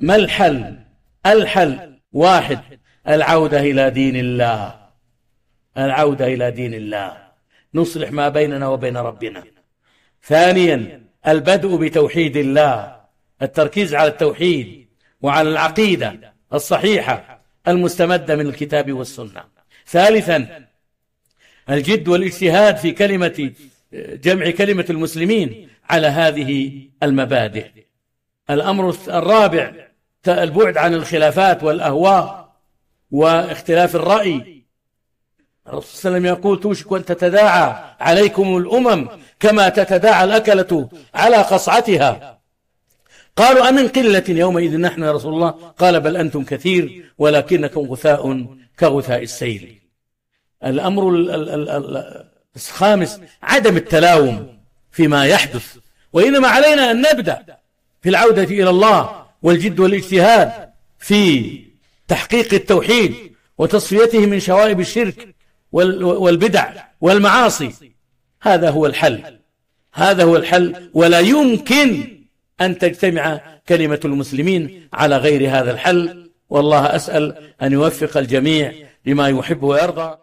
ما الحل الحل واحد العودة إلى دين الله العودة إلى دين الله نصلح ما بيننا وبين ربنا ثانيا البدء بتوحيد الله التركيز على التوحيد وعلى العقيدة الصحيحة المستمدة من الكتاب والسنة ثالثا الجد والاجتهاد في كلمة جمع كلمة المسلمين على هذه المبادئ الأمر الرابع البعد عن الخلافات والأهواء واختلاف الرأي الرسول صلى الله عليه وسلم يقول توشك أن تتداعى عليكم الأمم كما تتداعى الأكلة على قصعتها قالوا أمن قلة يومئذ نحن يا رسول الله قال بل أنتم كثير ولكنكم غثاء كغثاء السيل الأمر الخامس عدم التلاوم فيما يحدث وإنما علينا أن نبدأ في العودة إلى الله والجد والاجتهاد في تحقيق التوحيد وتصفيته من شوائب الشرك والبدع والمعاصي هذا هو الحل هذا هو الحل ولا يمكن أن تجتمع كلمة المسلمين على غير هذا الحل والله أسأل أن يوفق الجميع لما يحب ويرضى